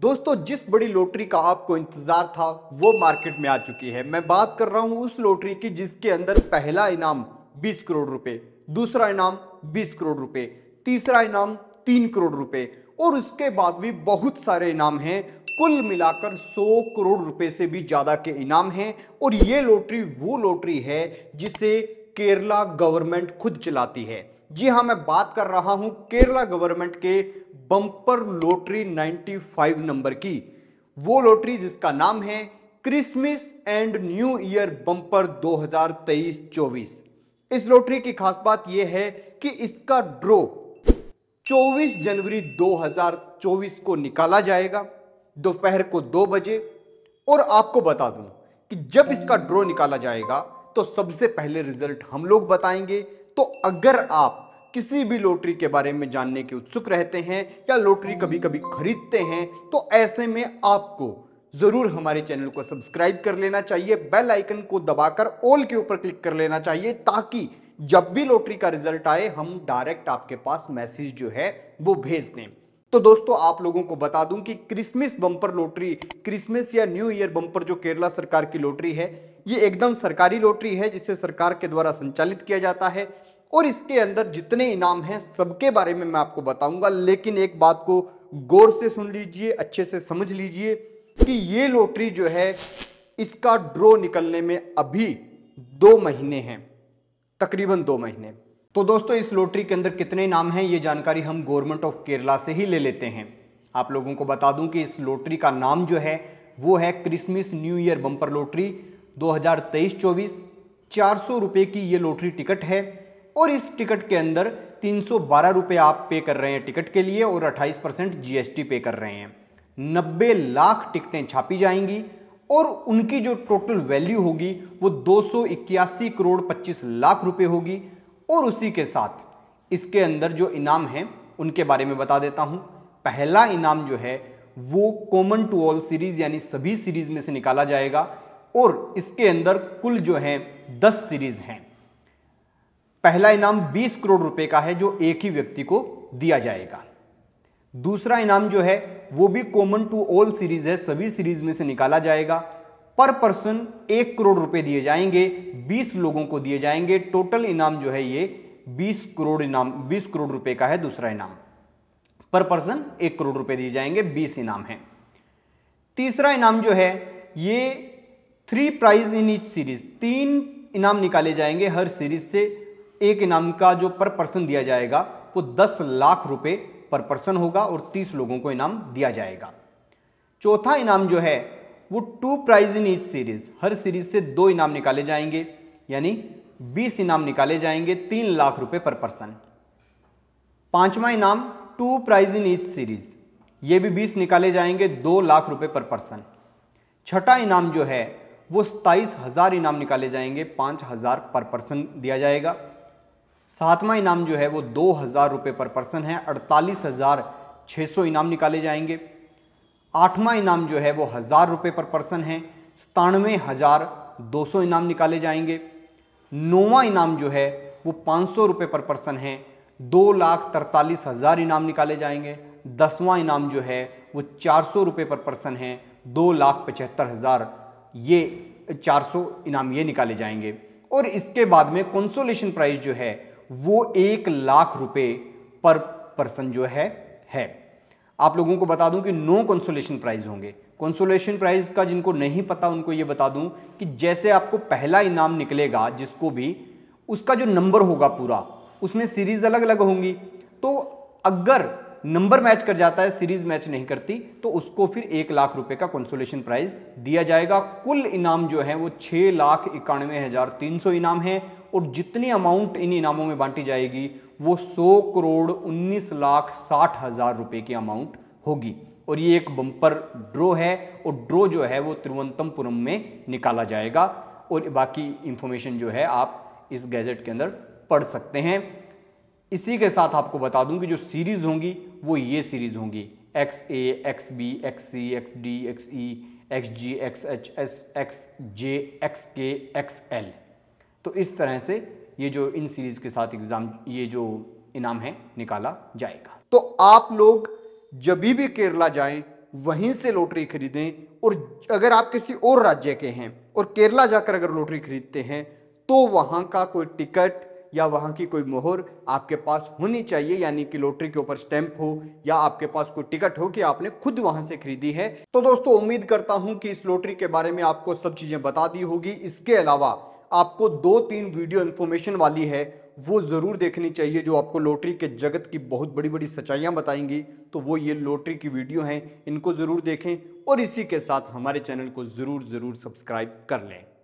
दोस्तों जिस बड़ी लॉटरी का आपको इंतजार था वो मार्केट में आ चुकी है मैं बात कर रहा हूं उस लॉटरी की जिसके अंदर पहला इनाम 20 करोड़ रुपए दूसरा इनाम 20 करोड़ रुपए तीसरा इनाम 3 करोड़ रुपए और उसके बाद भी बहुत सारे इनाम हैं कुल मिलाकर 100 करोड़ रुपए से भी ज्यादा के इनाम हैं और ये लॉटरी वो लॉटरी है जिसे केरला गवर्नमेंट खुद चलाती है जी हाँ मैं बात कर रहा हूं केरला गवर्नमेंट के बम्पर लॉटरी 95 नंबर की वो लॉटरी जिसका नाम है Christmas and new year bumper 2023-24 इस लॉटरी की खास बात यह है कि इसका ड्रो 24 जनवरी 2024 को निकाला जाएगा दोपहर को दो बजे और आपको बता दूं कि जब इसका ड्रो निकाला जाएगा तो सबसे पहले रिजल्ट हम लोग बताएंगे तो अगर आप किसी भी लॉटरी के बारे में जानने के उत्सुक रहते हैं या लॉटरी कभी कभी खरीदते हैं तो ऐसे में आपको ज़रूर हमारे चैनल को सब्सक्राइब कर लेना चाहिए बेल आइकन को दबाकर ऑल के ऊपर क्लिक कर लेना चाहिए ताकि जब भी लॉटरी का रिजल्ट आए हम डायरेक्ट आपके पास मैसेज जो है वो भेज दें तो दोस्तों आप लोगों को बता दूं कि क्रिसमस बम्पर लॉटरी क्रिसमस या न्यू ईयर बम्पर जो केरला सरकार की लॉटरी है ये एकदम सरकारी लॉटरी है जिसे सरकार के द्वारा संचालित किया जाता है और इसके अंदर जितने इनाम हैं सबके बारे में मैं आपको बताऊंगा लेकिन एक बात को गौर से सुन लीजिए अच्छे से समझ लीजिए कि ये लॉटरी जो है इसका ड्रॉ निकलने में अभी दो महीने हैं तकरीबन दो महीने तो दोस्तों इस लॉटरी के अंदर कितने नाम हैं ये जानकारी हम गवर्नमेंट ऑफ केरला से ही ले लेते हैं आप लोगों को बता दूं कि इस लॉटरी का नाम जो है वो है Christmas new year bumper lottery 2023-24 400 रुपए की ये लॉटरी टिकट है और इस टिकट के अंदर तीन सौ आप पे कर रहे हैं टिकट के लिए और 28 परसेंट जीएसटी पे कर रहे हैं 90 लाख टिकटें छापी जाएंगी और उनकी जो टोटल वैल्यू होगी वो दो करोड़ 25 लाख रुपए होगी और उसी के साथ इसके अंदर जो इनाम है उनके बारे में बता देता हूं पहला इनाम जो है वो कॉमन टू ऑल सीरीज यानी सभी सीरीज में से निकाला जाएगा और इसके अंदर कुल जो है दस सीरीज हैं पहला इनाम 20 करोड़ रुपए का है जो एक ही व्यक्ति को दिया जाएगा दूसरा इनाम जो है वो भी कॉमन टू ऑल सीरीज है सभी सीरीज में से निकाला जाएगा पर पर्सन एक करोड़ रुपए दिए जाएंगे 20 लोगों को दिए जाएंगे टोटल इनाम जो है ये 20 करोड़ इनाम 20 करोड़ रुपए का है दूसरा इनाम पर पर्सन एक करोड़ रुपए दिए जाएंगे 20 इनाम है तीसरा इनाम जो है ये three prize in each series तीन इनाम निकाले जाएंगे हर सीरीज से एक इनाम का जो पर पर्सन दिया जाएगा वो दस लाख रुपए पर पर्सन होगा और तीस लोगों को इनाम दिया जाएगा चौथा इनाम जो है वो two prize in each series हर सीरीज से दो इनाम निकाले जाएंगे यानी बीस इनाम निकाले जाएंगे तीन लाख रुपए पर पर्सन पांचवा इनाम two prize in each series ये भी बीस निकाले जाएंगे दो लाख रुपए पर पर्सन छठा इनाम जो है वो सताईस हजार इनाम निकाले जाएंगे पांच हजार पर पर्सन दिया जाएगा सातवां इनाम जो है वो दो हज़ार रुपये पर पर्सन है अड़तालीस हज़ार छः सौ इनाम निकाले जाएंगे आठवां इनाम जो है वो हज़ार रुपये पर पर्सन है सतानवे हज़ार दो सौ इनाम निकाले जाएंगे नौवा इनाम जो है वो पाँच सौ रुपये पर पर्सन है दो लाख तरतालीस हज़ार इनाम निकाले जाएंगे दसवां इनाम जो है वो चार सौ रुपये पर पर्सन है दो लाख पचहत्तर हज़ार ये चार सौ इनाम ये निकाले जाएंगे और इसके बाद में कंसोलेशन प्राइस जो है वो एक लाख रुपए पर पर्सन जो है है आप लोगों को बता दूं कि नो कंसोलेशन प्राइज होंगे कंसोलेशन प्राइज का जिनको नहीं पता उनको ये बता दूं कि जैसे आपको पहला इनाम निकलेगा जिसको भी उसका जो नंबर होगा पूरा उसमें सीरीज अलग अलग होंगी तो अगर नंबर मैच कर जाता है सीरीज मैच नहीं करती तो उसको फिर एक लाख रुपए का कंसोलेशन प्राइज दिया जाएगा कुल इनाम जो है वो छह लाख इक्यानवे हज़ार तीन सौ इनाम है और जितनी अमाउंट इन इनामों में बांटी जाएगी वो सौ करोड़ उन्नीस लाख साठ हज़ार रुपए की अमाउंट होगी और ये एक बम्पर ड्रो है और ड्रो जो है वो तिरुवंतमपुरम में निकाला जाएगा और बाकी इंफॉर्मेशन जो है आप इस गैजेट के अंदर पढ़ सकते हैं इसी के साथ आपको बता दूं कि जो सीरीज़ होंगी वो ये सीरीज होंगी X A X B X C X D X E X G X H S X J X K X L तो इस तरह से ये जो इन सीरीज़ के साथ एग्ज़ाम ये जो इनाम है निकाला जाएगा तो आप लोग जब भी केरला जाएं वहीं से लॉटरी खरीदें और अगर आप किसी और राज्य के हैं और केरला जाकर अगर लॉटरी खरीदते हैं तो वहां का कोई टिकट या वहाँ की कोई मोहर आपके पास होनी चाहिए यानी कि लॉटरी के ऊपर स्टैंप हो या आपके पास कोई टिकट हो कि आपने खुद वहाँ से खरीदी है तो दोस्तों उम्मीद करता हूँ कि इस लॉटरी के बारे में आपको सब चीज़ें बता दी होगी इसके अलावा आपको दो तीन वीडियो इन्फॉर्मेशन वाली है वो ज़रूर देखनी चाहिए जो आपको लॉटरी के जगत की बहुत बड़ी बड़ी सच्चाइयाँ बताएंगी तो वो ये लॉटरी की वीडियो हैं इनको ज़रूर देखें और इसी के साथ हमारे चैनल को ज़रूर ज़रूर सब्सक्राइब कर लें